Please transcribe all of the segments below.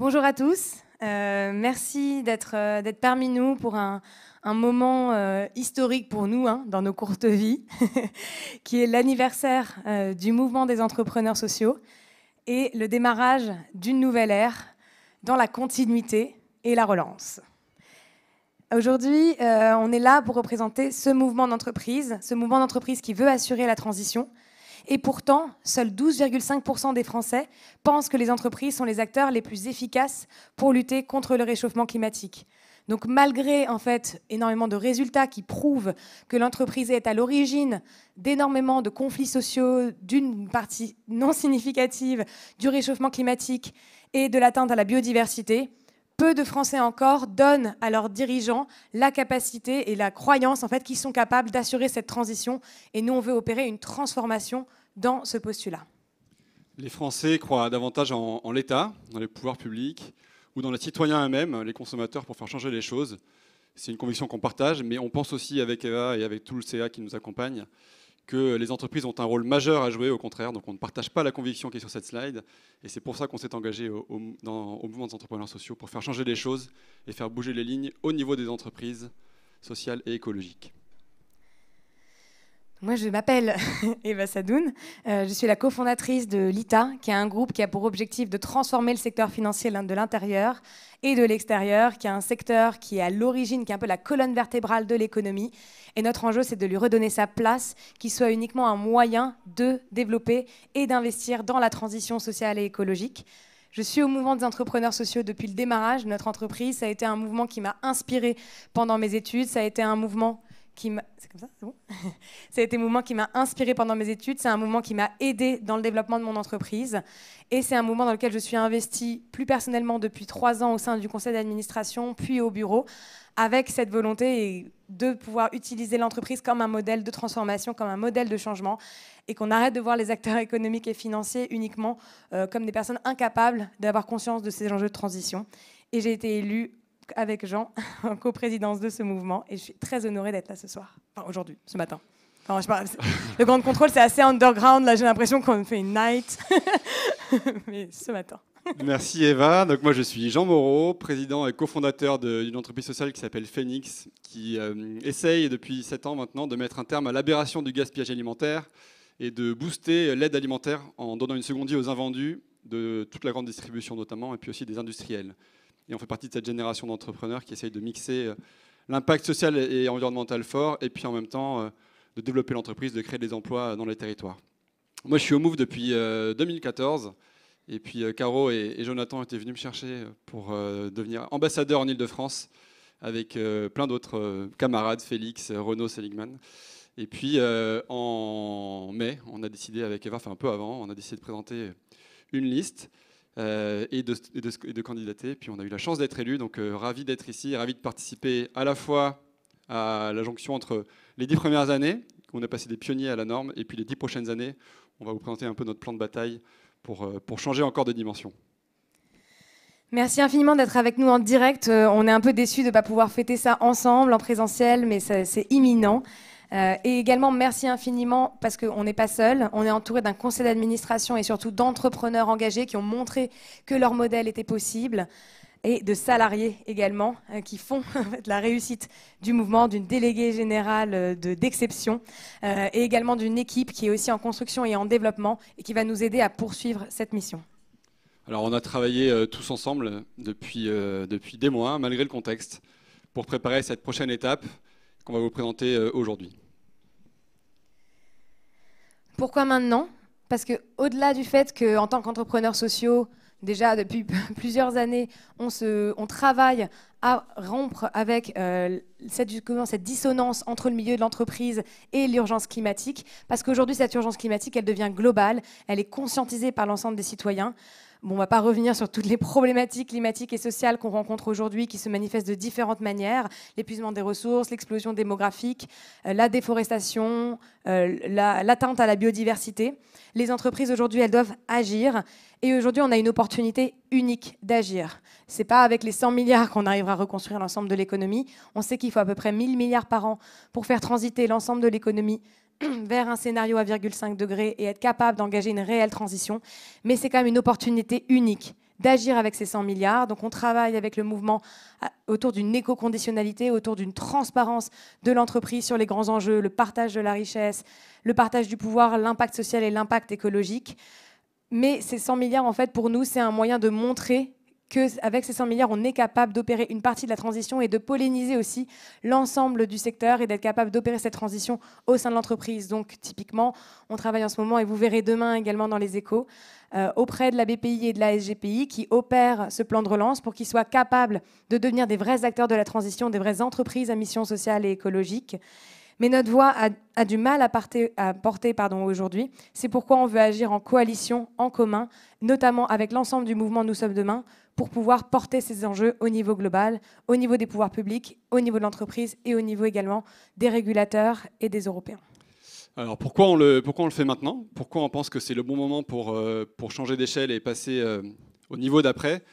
Bonjour à tous. Euh, merci euh, d'être parmi nous pour un, moment euh, historique pour nous hein, dans nos courtes vies, qui est l'anniversaire du mouvement des entrepreneurs sociaux et le démarrage d'une nouvelle ère dans la continuité et la relance. Aujourd'hui, on est là pour représenter ce mouvement d'entreprise, ce mouvement d'entreprise qui veut assurer la transition, et pourtant, seuls 12,5% des Français pensent que les entreprises sont les acteurs les plus efficaces pour lutter contre le réchauffement climatique. Donc malgré en fait énormément de résultats qui prouvent que l'entreprise est à l'origine d'énormément de conflits sociaux, d'une partie non significative du réchauffement climatique et de l'atteinte à la biodiversité, peu de Français encore donnent à leurs dirigeants la capacité et la croyance en fait qu'ils sont capables d'assurer cette transition. Et nous, on veut opérer une transformation dans ce postulat. Les Français croient davantage en, l'État, dans les pouvoirs publics ou dans les citoyens eux-mêmes, les consommateurs, pour faire changer les choses. C'est une conviction qu'on partage, mais on pense aussi avec Eva et avec tout le CA qui nous accompagne que les entreprises ont un rôle majeur à jouer, au contraire. Donc on ne partage pas la conviction qui est sur cette slide. Et c'est pour ça qu'on s'est engagé au, au mouvement des entrepreneurs sociaux, pour faire changer les choses et faire bouger les lignes au niveau des entreprises sociales et écologiques. Moi, je m'appelle Eva Sadoun. Euh, je suis la cofondatrice de l'ITA, qui est un groupe qui a pour objectif de transformer le secteur financier de l'intérieur et de l'extérieur, qui est un secteur qui est à l'origine, qui est un peu la colonne vertébrale de l'économie. Et notre enjeu, c'est de lui redonner sa place, qui soit uniquement un moyen de développer et d'investir dans la transition sociale et écologique. Je suis au mouvement des entrepreneurs sociaux depuis le démarrage de notre entreprise. Ça a été un mouvement qui m'a inspirée pendant mes études. Ça a été un mouvement c'est comme ça, c'est bon Ça un mouvement qui m'a inspiré pendant mes études, c'est un mouvement qui m'a aidé dans le développement de mon entreprise. Et c'est un moment dans lequel je suis investie plus personnellement depuis trois ans au sein du conseil d'administration, puis au bureau, avec cette volonté de pouvoir utiliser l'entreprise comme un modèle de transformation, comme un modèle de changement, et qu'on arrête de voir les acteurs économiques et financiers uniquement euh, comme des personnes incapables d'avoir conscience de ces enjeux de transition. Et j'ai été élue avec Jean en coprésidence de ce mouvement et je suis très honorée d'être là ce soir, enfin aujourd'hui, ce matin. Enfin, je parle, le Grand Contrôle, c'est assez underground. Là, j'ai l'impression qu'on fait une night. Mais ce matin. Merci Eva. Donc moi je suis Jean Moreau, président et cofondateur d'une entreprise sociale qui s'appelle Phoenix, qui euh, essaye depuis 7 ans maintenant de mettre un terme à l'aberration du gaspillage alimentaire et de booster l'aide alimentaire en donnant une seconde vie aux invendus de toute la grande distribution notamment et puis aussi des industriels. Et on fait partie de cette génération d'entrepreneurs qui essayent de mixer euh, l'impact social et environnemental fort, et puis en même temps euh, de développer l'entreprise, de créer des emplois dans les territoires. Moi, je suis au MOVE depuis 2014. Euh, et puis Caro et, Jonathan étaient venus me chercher pour devenir ambassadeur en Ile-de-France avec plein d'autres camarades, Félix, Renaud, Seligman. Et puis en mai, on a décidé avec Eva, enfin un peu avant, on a décidé de présenter une liste euh, et, de, candidater. Puis on a eu la chance d'être élu, donc euh, ravi d'être ici, ravi de participer à la fois à la jonction entre les dix premières années, où on a passé des pionniers à la norme, et puis les dix prochaines années, on va vous présenter un peu notre plan de bataille pour, euh, pour changer encore de dimension. Merci infiniment d'être avec nous en direct. On est un peu déçus de ne pas pouvoir fêter ça ensemble, en présentiel, mais c'est imminent. Euh, et également, merci infiniment parce qu'on n'est pas seul. On est entouré d'un conseil d'administration et surtout d'entrepreneurs engagés qui ont montré que leur modèle était possible et de salariés également euh, qui font la réussite du mouvement, d'une déléguée générale euh, d'exception et également d'une équipe qui est aussi en construction et en développement et qui va nous aider à poursuivre cette mission. Alors on a travaillé tous ensemble depuis des mois, malgré le contexte, pour préparer cette prochaine étape qu'on va vous présenter aujourd'hui. Pourquoi maintenant Parce que au-delà du fait qu'en tant qu'entrepreneurs sociaux, déjà depuis plusieurs années, on, se, on travaille à rompre avec euh, cette, cette dissonance entre le milieu de l'entreprise et l'urgence climatique, parce qu'aujourd'hui, cette urgence climatique, elle devient globale, elle est conscientisée par l'ensemble des citoyens on ne va pas revenir sur toutes les problématiques climatiques et sociales qu'on rencontre aujourd'hui, qui se manifestent de différentes manières l'épuisement des ressources, l'explosion démographique, euh, la déforestation, euh, l'atteinte à la biodiversité. Les entreprises aujourd'hui, elles doivent agir. Et aujourd'hui, on a une opportunité unique d'agir. C'est pas avec les 100 milliards qu'on arrivera à reconstruire l'ensemble de l'économie. On sait qu'il faut à peu près 1000 milliards par an pour faire transiter l'ensemble de l'économie vers un scénario à 1,5 degré et être capable d'engager une réelle transition. Mais c'est quand même une opportunité unique d'agir avec ces 100 milliards. Donc on travaille avec le mouvement euh, autour d'une éco-conditionnalité, autour d'une transparence de l'entreprise sur les grands enjeux, le partage de la richesse, le partage du pouvoir, l'impact social et l'impact écologique. Mais ces 100 milliards, en fait, pour nous, c'est un moyen de montrer qu'avec ces 100 milliards, on est capable d'opérer une partie de la transition et de polliniser aussi l'ensemble du secteur et d'être capable d'opérer cette transition au sein de l'entreprise. Donc typiquement, on travaille en ce moment et vous verrez demain également dans les échos euh, auprès de la BPI et de la SGPI qui opèrent ce plan de relance pour qu'ils soient capables de devenir des vrais acteurs de la transition, des vraies entreprises à mission sociale et écologique. Mais notre voix a, du mal à, à porter pardon, aujourd'hui. C'est pourquoi on veut agir en coalition, en commun, notamment avec l'ensemble du mouvement Nous sommes demain, pour pouvoir porter ces enjeux au niveau global, au niveau des pouvoirs publics, au niveau de l'entreprise et au niveau également des régulateurs et des Européens. Alors pourquoi on le, pourquoi on le fait maintenant Pourquoi on pense que c'est le bon moment pour, euh, pour changer d'échelle et passer euh, au niveau d'après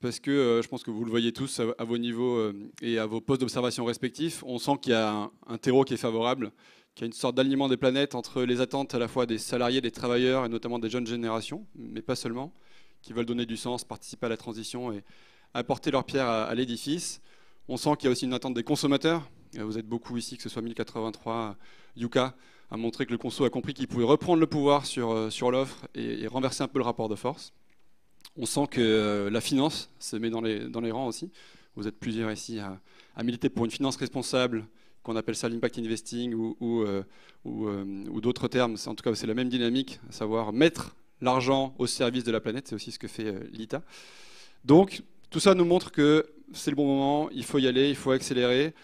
parce que euh, je pense que vous le voyez tous à, vos niveaux et à vos postes d'observation respectifs, on sent qu'il y a un, un, terreau qui est favorable, qu'il y a une sorte d'alignement des planètes entre les attentes à la fois des salariés, des travailleurs et notamment des jeunes générations, mais pas seulement, qui veulent donner du sens, participer à la transition et apporter leur pierre à, l'édifice. On sent qu'il y a aussi une attente des consommateurs. Euh, vous êtes beaucoup ici, que ce soit 1083, Yuka, a montré que le conso a compris qu'il pouvait reprendre le pouvoir sur, euh, sur l'offre et, renverser un peu le rapport de force. On sent que euh, la finance se met dans les, dans les rangs aussi. Vous êtes plusieurs ici à, à militer pour une finance responsable, qu'on appelle ça l'impact investing ou, ou, ou d'autres termes. En tout cas, c'est la même dynamique, à savoir mettre l'argent au service de la planète, c'est aussi ce que fait euh, l'ITA. Donc, tout ça nous montre que c'est le bon moment, il faut y aller, il faut accélérer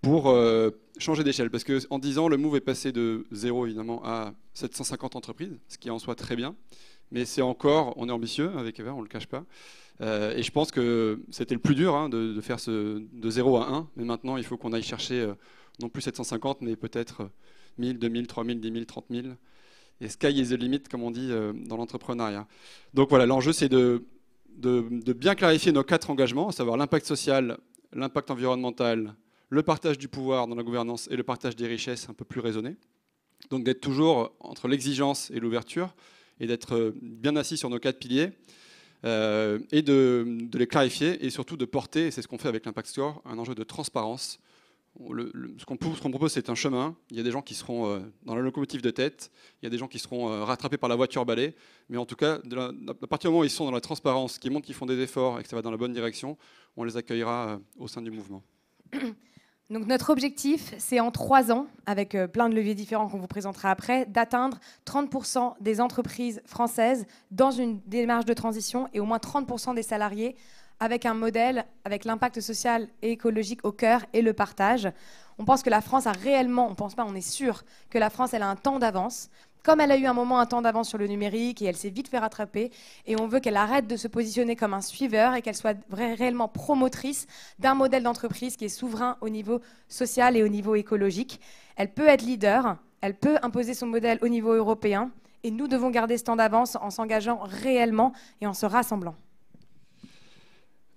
pour euh, changer d'échelle. Parce qu'en 10 ans, le move est passé de 0 évidemment à 750 entreprises, ce qui est en soi très bien. Mais c'est encore, on est ambitieux avec Eva, on ne le cache pas. Euh, et je pense que c'était le plus dur hein, de, faire ce, de 0 à 1. Mais maintenant, il faut qu'on aille chercher non plus 750, mais peut-être 1000, 2000, 3000, 10 000, 30 000. Et sky is the limit, comme on dit euh, dans l'entrepreneuriat. Donc voilà, l'enjeu, c'est de, bien clarifier nos quatre engagements, à savoir l'impact social, l'impact environnemental, le partage du pouvoir dans la gouvernance et le partage des richesses un peu plus raisonné. Donc d'être toujours entre l'exigence et l'ouverture et d'être euh, bien assis sur nos quatre piliers euh, et de, les clarifier et surtout de porter, c'est ce qu'on fait avec l'Impact score, un enjeu de transparence ce qu'on propose, c'est un chemin. Il y a des gens qui seront euh, dans la locomotive de tête, il y a des gens qui seront euh, rattrapés par la voiture balai, mais en tout cas, de à partir du moment où ils sont dans la transparence, qui montrent qu'ils font des efforts et que ça va dans la bonne direction, on les accueillera euh, au sein du mouvement. Donc notre objectif, c'est en trois ans, avec plein de leviers différents qu'on vous présentera après, d'atteindre 30% des entreprises françaises dans une démarche de transition et au moins 30% des salariés avec un modèle, avec l'impact social et écologique au cœur et le partage. On pense que la France a réellement, on pense pas, on est sûr que la France, elle a un temps d'avance. Comme elle a eu un moment un temps d'avance sur le numérique et elle s'est vite fait rattraper, et on veut qu'elle arrête de se positionner comme un suiveur et qu'elle soit réellement promotrice d'un modèle d'entreprise qui est souverain au niveau social et au niveau écologique. Elle peut être leader, elle peut imposer son modèle au niveau européen, et nous devons garder ce temps d'avance en s'engageant réellement et en se rassemblant.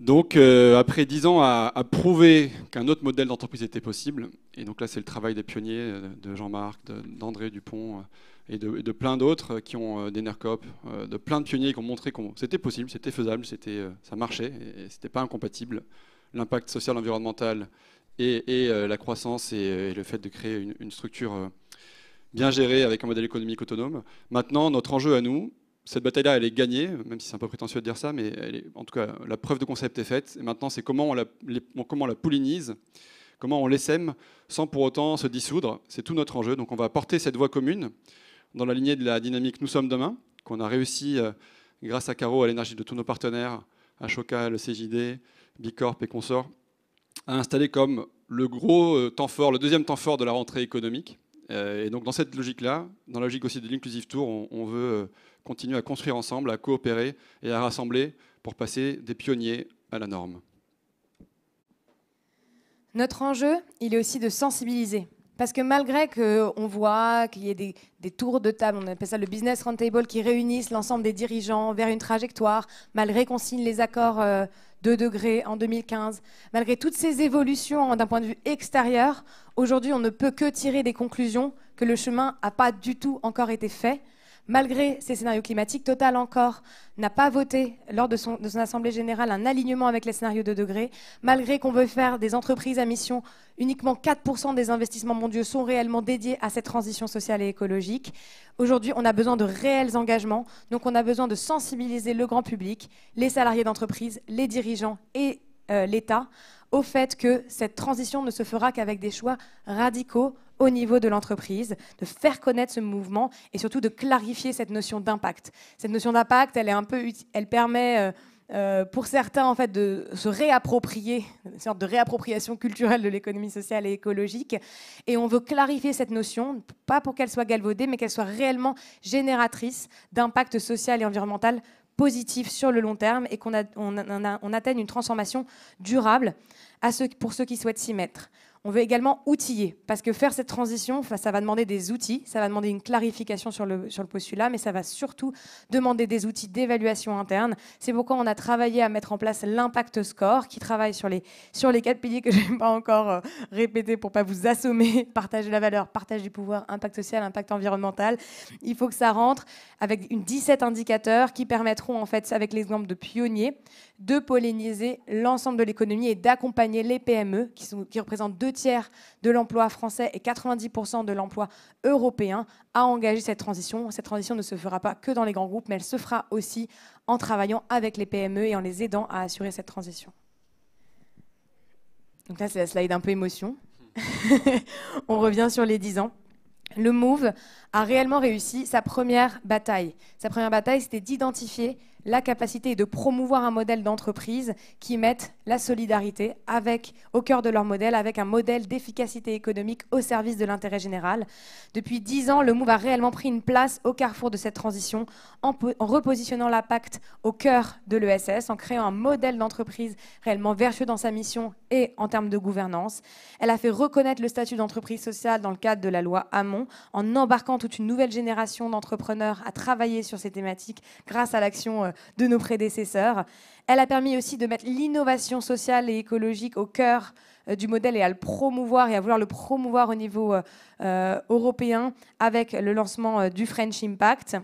Donc, euh, après dix ans à, prouver qu'un autre modèle d'entreprise était possible, et donc là, c'est le travail des pionniers, euh, de Jean-Marc, d'André Dupont euh, et de, plein d'autres qui ont des NERCOP, de plein de pionniers qui ont montré que c'était possible, c'était faisable, ça marchait, et, c'était pas incompatible. L'impact social, environnemental et, la croissance et, le fait de créer une structure bien gérée avec un modèle économique autonome. Maintenant, notre enjeu à nous, cette bataille-là, elle est gagnée, même si c'est un peu prétentieux de dire ça, mais elle est, en tout cas, la preuve de concept est faite. Et maintenant, c'est comment, on la, comment on la pollinise, comment on sans pour autant se dissoudre. C'est tout notre enjeu. Donc on va porter cette voie commune dans la lignée de la dynamique Nous sommes demain, qu'on a réussi, euh, grâce à Caro, à l'énergie de tous nos partenaires, à le CJD, Bicorp et Consort, à installer comme le gros euh, temps fort, le deuxième temps fort de la rentrée économique. Euh, et donc dans cette logique-là, dans la logique aussi de l'Inclusive Tour, on, veut euh, continuer à construire ensemble, à coopérer et à rassembler pour passer des pionniers à la norme. Notre enjeu, il est aussi de sensibiliser. Parce que malgré qu'on voit qu'il y ait des, tours de table, on appelle ça le business roundtable, qui réunissent l'ensemble des dirigeants vers une trajectoire, malgré qu'on signe les accords euh, de 2 degrés en 2015, malgré toutes ces évolutions d'un point de vue extérieur, Aujourd'hui, on ne peut que tirer des conclusions que le chemin n'a pas du tout encore été fait. Malgré ces scénarios climatiques, Total encore n'a pas voté lors de son, Assemblée générale un alignement avec les scénarios de degrés. Malgré qu'on veut faire des entreprises à mission, uniquement 4% des investissements mondiaux sont réellement dédiés à cette transition sociale et écologique. Aujourd'hui, on a besoin de réels engagements, donc on a besoin de sensibiliser le grand public, les salariés d'entreprise, les dirigeants et euh, l'État au fait que cette transition ne se fera qu'avec des choix radicaux au niveau de l'entreprise, de faire connaître ce mouvement et surtout de clarifier cette notion d'impact. Cette notion d'impact, elle elle permet euh, euh, pour certains en fait de se réapproprier une sorte de réappropriation culturelle de l'économie sociale et écologique et on veut clarifier cette notion pas pour qu'elle soit galvaudée mais qu'elle soit réellement génératrice d'impact social et environnemental positif sur le long terme et qu'on atteigne une transformation durable pour ceux qui souhaitent s'y mettre. On veut également outiller, parce que faire cette transition, ça va demander des outils, ça va demander une clarification sur le, sur le postulat, mais ça va surtout demander des outils d'évaluation interne. C'est pourquoi on a travaillé à mettre en place l'impact score, qui travaille sur les, sur les quatre piliers que je n'ai pas encore euh, répété pour pas vous assommer. Partage de la valeur, partage du pouvoir, impact social, impact environnemental. Il faut que ça rentre avec une 17 indicateurs qui permettront, en fait, avec l'exemple de pionniers, de polliniser l'ensemble de l'économie et d'accompagner les PME, qui, sont, qui représentent deux tiers de l'emploi français et 90% de l'emploi européen à engager cette transition. Cette transition ne se fera pas que dans les grands groupes, mais elle se fera aussi en travaillant avec les PME et en les aidant à assurer cette transition. Donc là, c'est la slide un peu émotion. On revient sur les 10 ans. Le MOVE a réellement réussi sa première bataille. Sa première bataille, c'était d'identifier la capacité de promouvoir un modèle d'entreprise qui mette la solidarité avec, au cœur de leur modèle, avec un modèle d'efficacité économique au service de l'intérêt général. Depuis dix ans, le MOVE a réellement pris une place au carrefour de cette transition en, repositionnant l'impact au cœur de l'ESS, en créant un modèle d'entreprise réellement vertueux dans sa mission et en termes de gouvernance. Elle a fait reconnaître le statut d'entreprise sociale dans le cadre de la loi Hamon, en embarquant toute une nouvelle génération d'entrepreneurs à travailler sur ces thématiques grâce à l'action euh, de nos prédécesseurs. Elle a permis aussi de mettre l'innovation sociale et écologique au cœur euh, du modèle et à le promouvoir et à vouloir le promouvoir au niveau euh, euh, européen avec le lancement du French Impact.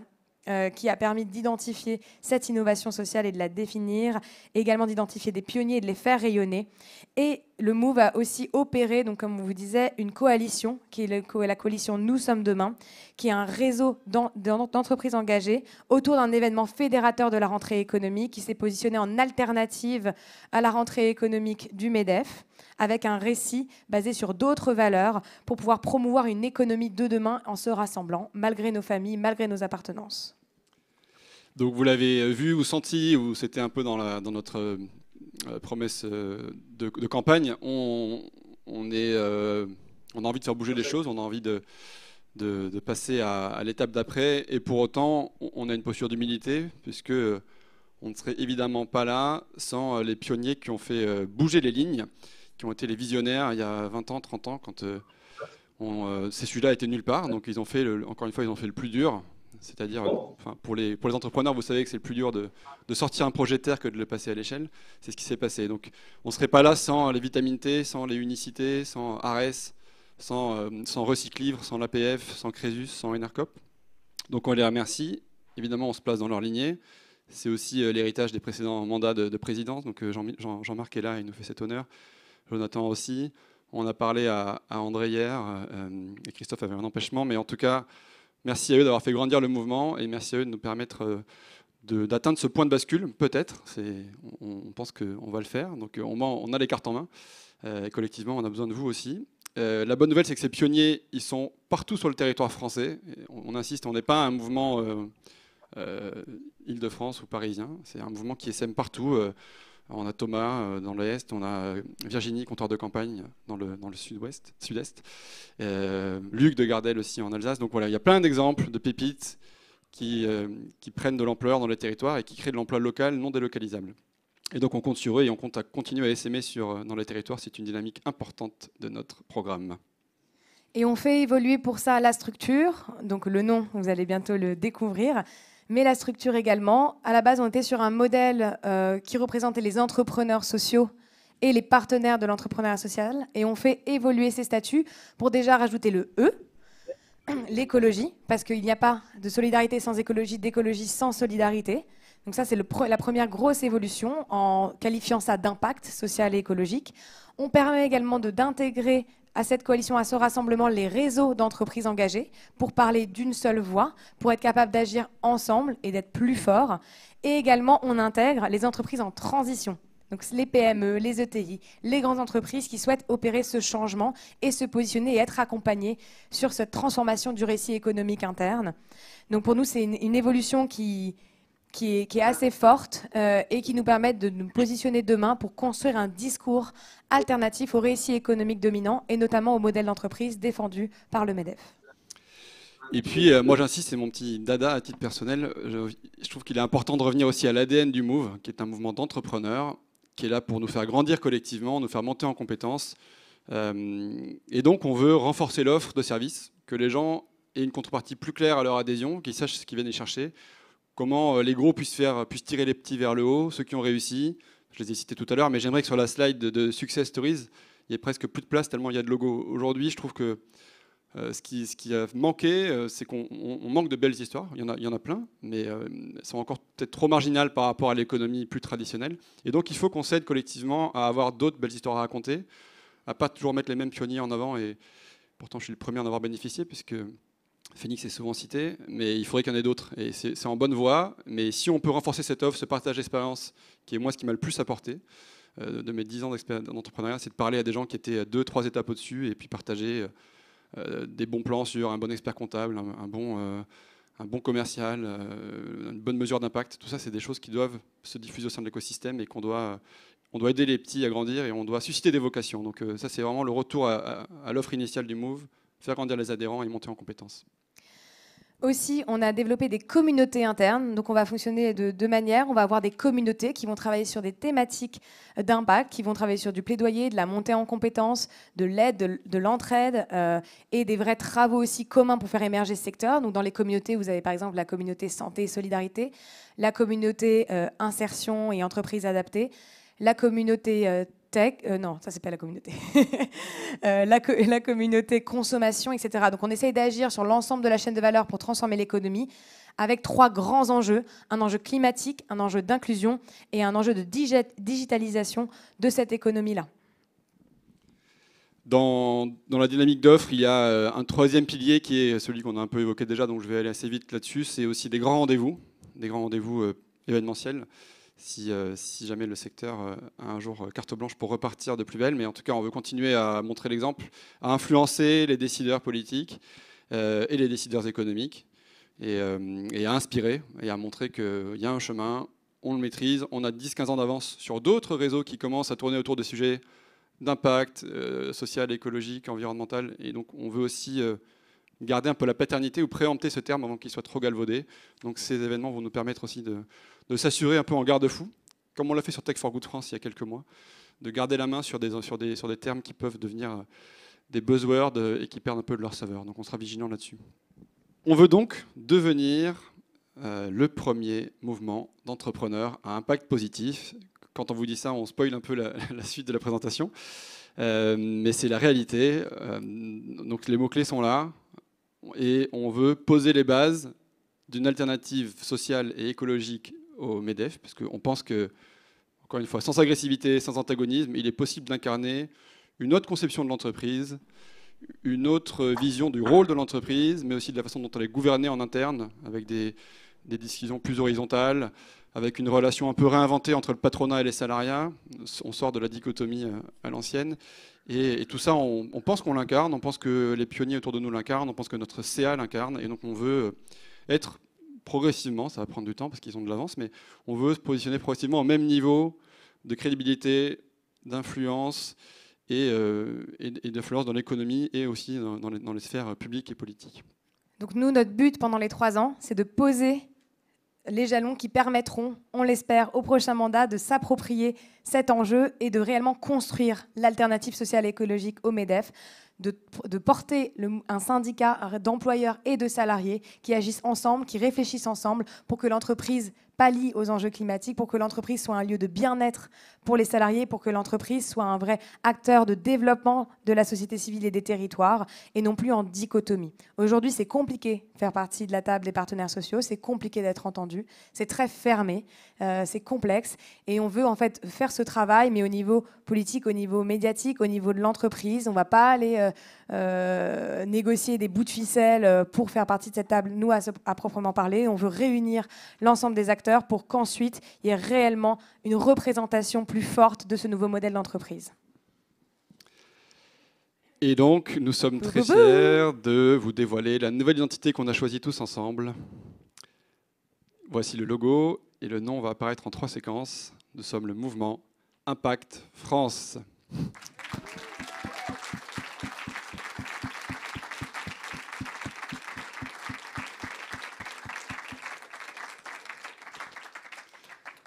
Euh, qui a permis d'identifier cette innovation sociale et de la définir, également d'identifier des pionniers et de les faire rayonner. Et le MOVE a aussi opéré, donc comme vous vous disait, une coalition, qui est la coalition Nous sommes demain, qui est un réseau d'entreprises engagées autour d'un événement fédérateur de la rentrée économique qui s'est positionné en alternative à la rentrée économique du MEDEF, avec un récit basé sur d'autres valeurs pour pouvoir promouvoir une économie de demain en se rassemblant, malgré nos familles, malgré nos appartenances. Donc vous l'avez vu ou senti, ou c'était un peu dans, la, dans notre euh, promesse euh, de, campagne, on, est, euh, on a envie de faire bouger les choses, on a envie de, passer à, l'étape d'après, et pour autant, on a une posture d'humilité, puisque on ne serait évidemment pas là sans les pionniers qui ont fait bouger les lignes, qui ont été les visionnaires il y a 20 ans, 30 ans, quand... on, ces sujets là étaient nulle part, donc ils ont fait, encore une fois, ils ont fait le plus dur. C'est-à-dire, enfin, pour, les, pour les entrepreneurs, vous savez que c'est le plus dur de, sortir un projet de terre que de le passer à l'échelle. C'est ce qui s'est passé. Donc, on ne serait pas là sans les vitamines T, sans les unicités, sans ARES, sans, euh, sans Recyclivre, sans l'APF, sans Crésus, sans Enercop. Donc, on les remercie. Évidemment, on se place dans leur lignée. C'est aussi euh, l'héritage des précédents mandats de, présidence. Donc, euh, Jean-Marc est là, il nous fait cet honneur. Jonathan aussi. On a parlé à, à André hier, et Christophe avait un empêchement, mais en tout cas, Merci à eux d'avoir fait grandir le mouvement et merci à eux de nous permettre euh, d'atteindre ce point de bascule, peut-être. On, pense qu'on va le faire. Donc euh, on, a les cartes en main. Euh, collectivement, on a besoin de vous aussi. la bonne nouvelle, c'est que ces pionniers, ils sont partout sur le territoire français. On, insiste, on n'est pas un mouvement Île-de-France ou parisien. C'est un mouvement qui sème partout. On a Thomas euh, dans l'Est, on a euh, Virginie, compteur de campagne, euh, dans le, dans le sud-ouest, sud-est. Luc de Gardel aussi en Alsace. Donc voilà, il y a plein d'exemples de pépites qui, prennent de l'ampleur dans les territoires et qui créent de l'emploi local non délocalisable. Et donc on compte sur eux et on compte à continuer à essaimer sur, dans les territoires. C'est une dynamique importante de notre programme. Et on fait évoluer pour ça la structure. Donc le nom, vous allez bientôt le découvrir mais la structure également. À la base, on était sur un modèle euh, qui représentait les entrepreneurs sociaux et les partenaires de l'entrepreneuriat social, et on fait évoluer ces statuts pour déjà rajouter le E, l'écologie, parce qu'il n'y a pas de solidarité sans écologie, d'écologie sans solidarité. Donc ça, c'est la première grosse évolution en qualifiant ça d'impact social et écologique. On permet également d'intégrer à cette coalition, à ce rassemblement, les réseaux d'entreprises engagées pour parler d'une seule voix, pour être capable d'agir ensemble et d'être plus fort. Et également, on intègre les entreprises en transition. Donc les PME, les ETI, les grandes entreprises qui souhaitent opérer ce changement et se positionner et être accompagnées sur cette transformation du récit économique interne. Donc pour nous, c'est une évolution qui, qui est, assez forte euh, et qui nous permet de nous positionner demain pour construire un discours alternatif au récit économique dominant et notamment au modèle d'entreprise défendu par le MEDEF. Et puis, euh, moi j'insiste, c'est mon petit dada à titre personnel. Je, trouve qu'il est important de revenir aussi à l'ADN du MOVE, qui est un mouvement d'entrepreneurs, qui est là pour nous faire grandir collectivement, nous faire monter en compétences. Euh, et donc, on veut renforcer l'offre de services, que les gens aient une contrepartie plus claire à leur adhésion, qu'ils sachent ce qu'ils viennent y chercher comment euh, les gros puissent, faire, puissent tirer les petits vers le haut, ceux qui ont réussi. Je les ai cités tout à l'heure, mais j'aimerais que sur la slide de, Success Stories, il y ait presque plus de place tellement il y a de logos. Aujourd'hui, je trouve que euh, ce, qui, ce, qui, a manqué, euh, c'est qu'on manque de belles histoires. Il y en a, il y en a plein, mais elles sont encore peut-être trop marginales par rapport à l'économie plus traditionnelle. Et donc, il faut qu'on s'aide collectivement à avoir d'autres belles histoires à raconter, à pas toujours mettre les mêmes pionniers en avant. Et pourtant, je suis le premier à en avoir bénéficié, puisque Phoenix est souvent cité, mais il faudrait qu'il y en ait d'autres. Et c'est en bonne voie. Mais si on peut renforcer cette offre, ce partage d'expérience, qui est moi ce qui m'a le plus apporté euh, de mes 10 ans d'entrepreneuriat, c'est de parler à des gens qui étaient à deux, trois étapes au-dessus et puis partager euh, euh, des bons plans sur un bon expert comptable, un, bon, un bon commercial, une bonne mesure d'impact. Tout ça, c'est des choses qui doivent se diffuser au sein de l'écosystème et qu'on doit, on doit aider les petits à grandir et on doit susciter des vocations. Donc ça, c'est vraiment le retour à, à l'offre initiale du Move, faire grandir les adhérents et monter en compétences. Aussi, on a développé des communautés internes. Donc, on va fonctionner de deux manières. On va avoir des communautés qui vont travailler sur des thématiques d'impact, qui vont travailler sur du plaidoyer, de la montée en compétences, de l'aide, de, l'entraide euh, et des vrais travaux aussi communs pour faire émerger ce secteur. Donc, dans les communautés, vous avez par exemple la communauté santé et solidarité, la communauté euh, insertion et entreprise adaptée, la communauté euh, tech, euh, non, ça c'est pas la communauté, euh, la, communauté consommation, etc. Donc on essaye d'agir sur l'ensemble de la chaîne de valeur pour transformer l'économie avec trois grands enjeux, un enjeu climatique, un enjeu d'inclusion et un enjeu de digitalisation de cette économie-là. Dans, dans, la dynamique d'offre, il y a euh, un troisième pilier qui est celui qu'on a un peu évoqué déjà, donc je vais aller assez vite là-dessus, c'est aussi des grands rendez-vous, des grands rendez-vous événementiels. Euh, si, jamais le secteur a euh, un jour euh, carte blanche pour repartir de plus belle. Mais en tout cas, on veut continuer à montrer l'exemple, à influencer les décideurs politiques et les décideurs économiques, et, à inspirer et à montrer qu'il y a un chemin, on le maîtrise, on a 10-15 ans d'avance sur d'autres réseaux qui commencent à tourner autour de sujets d'impact social, écologique, environnemental. Et donc, on veut aussi garder un peu la paternité ou préempter ce terme avant qu'il soit trop galvaudé. Donc ces événements vont nous permettre aussi de, s'assurer un peu en garde-fou, comme on l'a fait sur Tech for Good France il y a quelques mois, de garder la main sur des, sur des, sur des termes qui peuvent devenir euh, des buzzwords euh, et qui perdent un peu de leur saveur. Donc on sera vigilant là-dessus. On veut donc devenir euh, le premier mouvement d'entrepreneurs à impact positif. Quand on vous dit ça, on spoil un peu la, suite de la présentation. mais c'est la réalité. donc les mots-clés sont là et on veut poser les bases d'une alternative sociale et écologique au MEDEF, parce qu'on pense que, encore une fois, sans agressivité, sans antagonisme, il est possible d'incarner une autre conception de l'entreprise, une autre vision du rôle de l'entreprise, mais aussi de la façon dont elle est gouvernée en interne, avec des, des décisions plus horizontales, avec une relation un peu réinventée entre le patronat et les salariats. On sort de la dichotomie euh, à l'ancienne. Et, tout ça, on, pense qu'on l'incarne, on pense que les pionniers autour de nous l'incarnent, on pense que notre CA l'incarne, et donc on veut euh, être progressivement, ça va prendre du temps parce qu'ils ont de l'avance, mais on veut se positionner progressivement au même niveau de crédibilité, d'influence et, de euh, et, d'influence dans l'économie et aussi dans, les, dans les sphères publiques et politiques. Donc nous, notre but pendant les trois ans, c'est de poser les jalons qui permettront, on l'espère, au prochain mandat de s'approprier cet enjeu et de réellement construire l'alternative sociale écologique au MEDEF, de, porter un syndicat d'employeurs et de salariés qui agissent ensemble, qui réfléchissent ensemble pour que l'entreprise aux enjeux climatiques, pour que l'entreprise soit un lieu de bien-être pour les salariés, pour que l'entreprise soit un vrai acteur de développement de la société civile et des territoires, et non plus en dichotomie. Aujourd'hui, c'est compliqué de faire partie de la table des partenaires sociaux, c'est compliqué d'être entendu, c'est très fermé, euh, c'est complexe, et on veut en fait faire ce travail, mais au niveau politique, au niveau médiatique, au niveau de l'entreprise, on ne va pas aller... Euh, euh, négocier des bouts de ficelle euh, pour faire partie de cette table, nous, à, à proprement parler. On veut réunir l'ensemble des acteurs pour qu'ensuite, il y ait réellement une représentation plus forte de ce nouveau modèle d'entreprise. Et donc, nous sommes très fiers de vous dévoiler la nouvelle identité qu'on a choisie tous ensemble. Voici le logo et le nom va apparaître en trois séquences. Nous sommes le mouvement Impact France.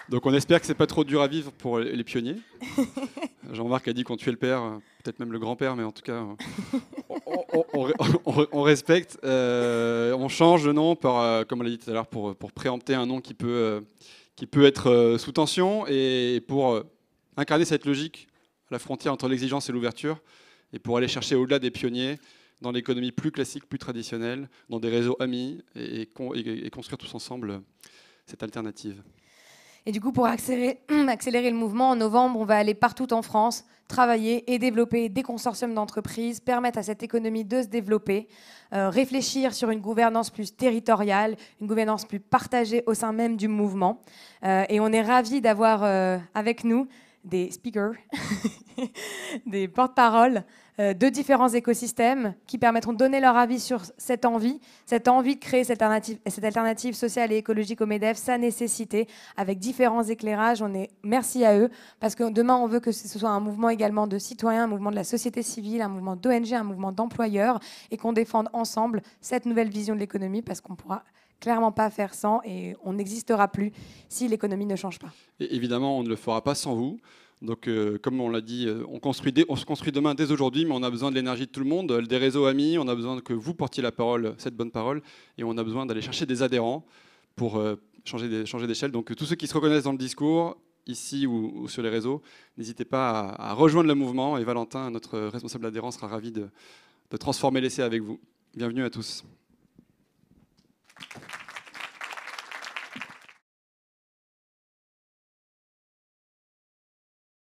Donc on espère que c'est pas trop dur à vivre pour euh, les pionniers. Jean-Marc a dit qu'on tuait le père, euh, peut-être même le grand-père, mais en tout cas, euh, on, respecte. on change le nom, comme on l'a dit tout à l'heure, pour, préempter un nom qui peut, qui peut être sous tension et pour incarner cette logique, la frontière entre l'exigence et l'ouverture, et pour aller chercher au-delà des pionniers dans l'économie plus classique, plus traditionnelle, dans des réseaux amis, et construire tous ensemble cette alternative. Et du coup, pour accélérer, le mouvement, en novembre, on va aller partout en France, travailler et développer des consortiums d'entreprises, permettre à cette économie de se développer, euh, réfléchir sur une gouvernance plus territoriale, une gouvernance plus partagée au sein même du mouvement. Euh, et on est ravis d'avoir euh, avec nous des speakers, des porte-paroles. Euh, de différents écosystèmes qui permettront de donner leur avis sur cette envie, cette envie de créer cette alternative, sociale et écologique au MEDEF, sa nécessité, avec différents éclairages. On est merci à eux parce que demain, on veut que ce soit un mouvement également de citoyens, un mouvement de la société civile, un mouvement d'ONG, un mouvement d'employeurs et qu'on défende ensemble cette nouvelle vision de l'économie parce qu'on ne pourra clairement pas faire sans et on n'existera plus si l'économie ne change pas. Et évidemment, on ne le fera pas sans vous. Donc, euh, comme on l'a dit, euh, on, construit se construit demain dès aujourd'hui, mais on a besoin de l'énergie de tout le monde, euh, des réseaux amis, on a besoin que vous portiez la parole, cette bonne parole, et on a besoin d'aller chercher des adhérents pour changer d'échelle. Donc, tous ceux qui se reconnaissent dans le discours, ici ou, sur les réseaux, n'hésitez pas à, rejoindre le mouvement, et Valentin, notre responsable adhérent, sera ravi de transformer l'essai avec vous. Bienvenue à tous.